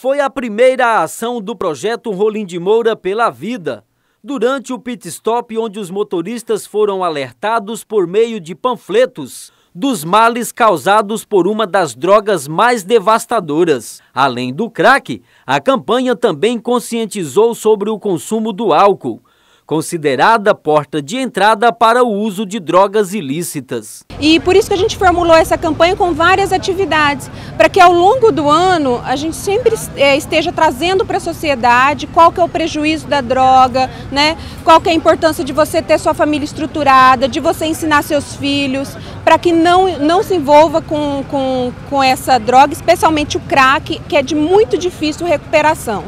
foi a primeira ação do projeto Rolim de Moura pela Vida, durante o pit stop onde os motoristas foram alertados por meio de panfletos dos males causados por uma das drogas mais devastadoras. Além do crack, a campanha também conscientizou sobre o consumo do álcool considerada porta de entrada para o uso de drogas ilícitas. E por isso que a gente formulou essa campanha com várias atividades, para que ao longo do ano a gente sempre é, esteja trazendo para a sociedade qual que é o prejuízo da droga, né? qual que é a importância de você ter sua família estruturada, de você ensinar seus filhos, para que não, não se envolva com, com, com essa droga, especialmente o crack, que é de muito difícil recuperação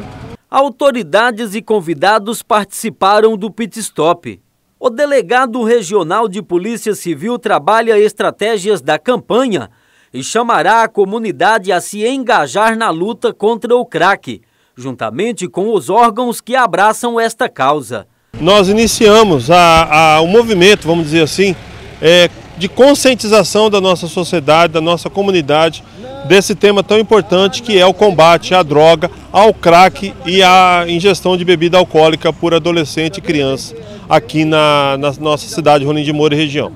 autoridades e convidados participaram do pit stop. O delegado regional de Polícia Civil trabalha estratégias da campanha e chamará a comunidade a se engajar na luta contra o crack, juntamente com os órgãos que abraçam esta causa. Nós iniciamos a, a, o movimento, vamos dizer assim, é, de conscientização da nossa sociedade, da nossa comunidade, desse tema tão importante que é o combate à droga, ao crack e à ingestão de bebida alcoólica por adolescente e criança aqui na, na nossa cidade Rolim de Moura e região.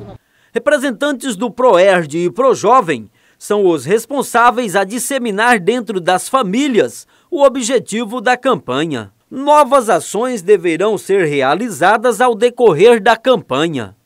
Representantes do ProERD e ProJovem são os responsáveis a disseminar dentro das famílias o objetivo da campanha. Novas ações deverão ser realizadas ao decorrer da campanha.